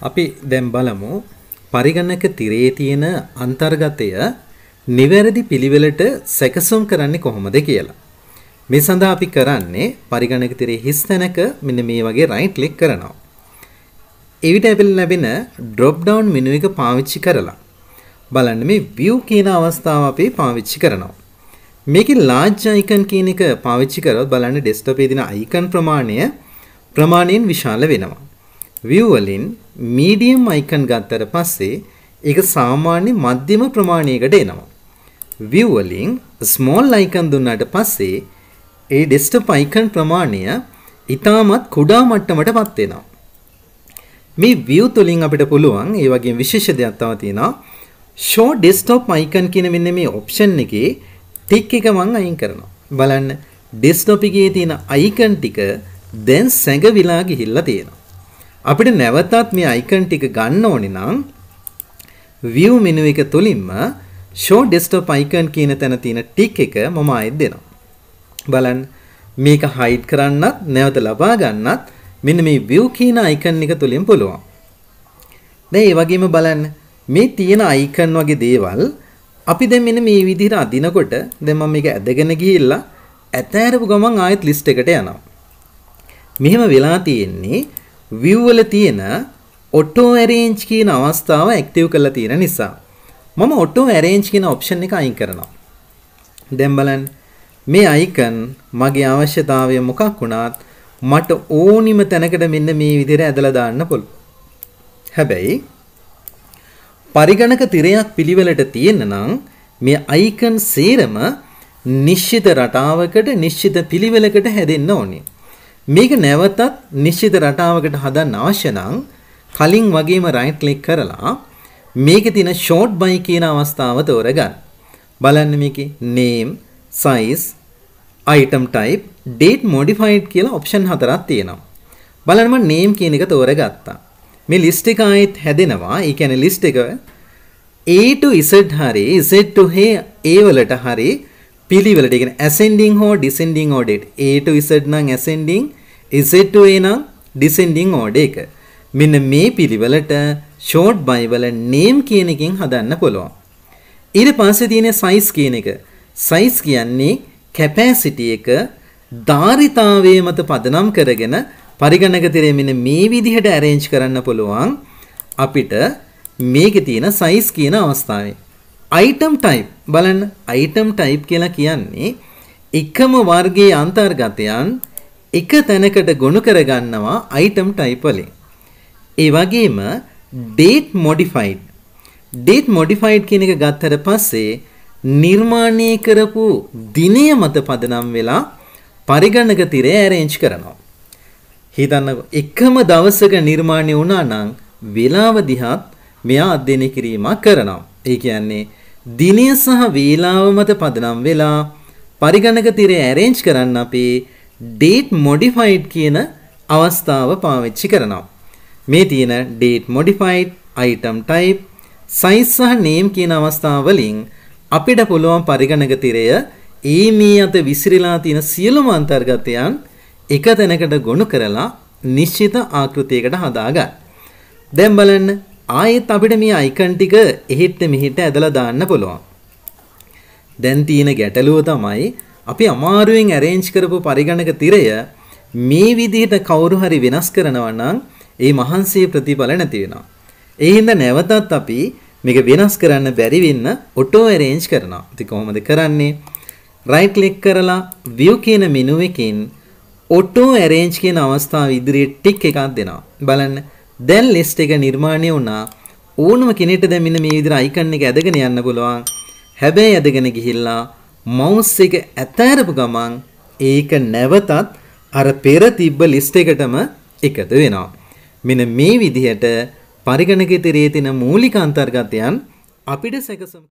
අපි දැම් බලමු පරිගණක තිරේ තියෙන අන්තර්ගතය නිවැරදි පිළිවෙලට සැකසුම් කරන්නේ කොහොමද කියලා. මේ සඳහා අපි කරන්නේ පරිගණක තිරේ හිස් තැනක මෙන්න මේ වගේ රයිට් ක්ලික් කරනවා. එවිට අපිට ලැබෙන drop down menu එක පාවිච්චි කරලා බලන්න මේ view කියන අවස්ථාව අපි පාවිච්චි කරනවා. මේකේ large icon කියන එක පාවිච්චි කරොත් බලන්න desktop එකේ දින icon ප්‍රමාණය ප්‍රමාණයෙන් විශාල වෙනවා. view වලින් medium icon ගත්තට පස්සේ ඒක සාමාන්‍ය මධ්‍යම ප්‍රමාණයකට එනවා. view වලින් small icon දුන්නාට පස්සේ ඒ desktop icon ප්‍රමාණය ඉතාමත් කුඩා මට්ටමටපත් වෙනවා. මේ view තුලින් අපිට පුළුවන් ඒ වගේ විශේෂ දෙයක් තව තියෙනවා. show desktop icon කියන මෙන්න මේ option එකේ tick එක මම අයින් කරනවා. බලන්න desktop එකේ තියෙන icon ටික දැන් සැඟවිලා ගිහිල්ලා තියෙනවා. අපිට නැවතත් මේ icon ටික ගන්න ඕනේ නම් view menu එක තුලින්ම show desktop icon කියන තැන තියෙන ටික් එක මම ආයෙත් දෙනවා. බලන්න මේක hide කරන්නත් නැවත ලබා ගන්නත් මෙන්න මේ view කියන icon එක තුලින් පුළුවන්. දැන් ඒ වගේම බලන්න මේ තියෙන icon වගේ දේවල් අපි දැන් මෙන්න මේ විදිහට අදිනකොට දැන් මම මේක ඇදගෙන ගිහිල්ලා ඇතෑරපු ගමන් ආයෙත් ලිස්ට් එකට යනවා. මෙහෙම වෙලා තියෙන්නේ view වල තියෙන auto arrange කියන අවස්ථාව active කරලා තියෙන නිසා මම auto arrange කියන option එක අයින් කරනවා. දැන් බලන්න මේ icon මගේ අවශ්‍යතාවය මොකක් වුණත් මට ඕනිම තැනකට මෙන්න මේ විදිහට ඇදලා දාන්න පුළුවන්. හැබැයි පරිගණක තිරයක් පිළිවෙලට තියෙන නම් මේ icon සේරම නිශ්චිත රටාවකට නිශ්චිත පිළිවෙලකට හැදෙන්න ඕනේ. මේක නැවතත් නිශ්චිත රටාවකට හදන්න අවශ්‍ය නම් කලින් වගේම රයිට් ක්ලික් කරලා මේකේ තියෙන ෂෝට් බයි කියන අවස්ථාව තෝරගන්න. බලන්න මේකේ name, size, item type, date modified කියලා ඔප්ෂන් හතරක් තියෙනවා. බලන්න මම name කියන එක තෝරගත්තා. මේ list එක ආයෙත් හැදෙනවා. ඒ කියන්නේ list එක A to Z හරි Z to A වලට හරි පිළිවෙලට e කියන්නේ ascending හෝ descending order. A to Z නම් ascending Z2A නම් ඩිසෙන්ඩින් ඕඩර් එක. මෙන්න මේ පිළිවෙලට ෂෝට් බයිවල නේම් කියන එකෙන් හදන්න පුළුවන්. ඊට පස්සේ තියෙන සයිස් කියන එක. සයිස් කියන්නේ කැපැසිටි එක ධාරිතාවයේ මත පදනම් කරගෙන පරිගණක තිරේ මෙන්න මේ විදිහට arrange කරන්න පුළුවන් අපිට මේකේ තියෙන size කියන අවස්ථාවේ item type බලන්න item type කියලා කියන්නේ එකම වර්ගයේ අන්තර්ගතයන් එක තැනකට ගොනු කරගන්නවා item type වලින්. ඒ වගේම date modified. date modified කියන එක ගත්තට පස්සේ නිර්මාණය කරපු දිනය මත පදනම් වෙලා පරිගණක තිරය arrange කරනවා. හිතන්න එකම දවසක නිර්මාණය වුණා නම් වේලාව දිහාත් මෙයා අධ්‍යයනය කිරීමක් කරනවා. ඒ කියන්නේ දිනය සහ වේලාව මත පදනම් වෙලා පරිගණක තිරය arrange කරන්න අපේ date modified කියන අවස්ථාව පාවිච්චි කරනවා. මේ තියෙන date modified, item type, size සහ name කියන අවස්ථා වලින් අපිට පුළුවන් පරිගණක තිරය ඒ මේ අත විසිරීලා තියෙන සියලුම අන්තර්ගතයන් එක තැනකට ගොනු කරලා නිශ්චිත ආකෘතියකට හදාගන්න. දැන් බලන්න ආයෙත් අපිට මේ අයිකන් ටික එහෙට මෙහෙට ඇදලා දාන්න පුළුවන්. දැන් තියෙන ගැටලුව තමයි අපි අමාරුවෙන් ඇරේන්ජ් කරපු පරිගණක තිරය මේ විදිහට කවුරු හරි වෙනස් කරනවා නම් ඒ මහන්සිය ප්‍රතිඵල නැති වෙනවා. ඒ හින්දා නැවතත් අපි මේක වෙනස් කරන්න බැරි වෙන්න ඔටෝ ඇරේන්ජ් කරනවා. ඉතින් කොහොමද කරන්නේ? රයිට් ක්ලික් කරලා view කියන මෙනු එකෙන් ඔටෝ ඇරේන්ජ් කියන අවස්ථාව ඉදිරියේ ටික් එකක් දෙනවා. බලන්න දැන් ලිස්ට් එක නිර්මාණය වුණා. ඕනම කෙනෙක්ට දැන් මෙන්න මේ විදිහට අයිකන් එක ඇදගෙන යන්න පුළුවන්. හැබැයි ඇදගෙන ගිහිල්ලා මවුස් එක ඇතෑරපු ගමන් ඒක නැවතත් අර පෙර තිබ්බ ලිස්ට් එකටම එකතු වෙනවා. මෙන්න මේ විදිහට පරිගණකයේ තියෙන මූලික අන්තර්ගතයන් අපිට සැකසමු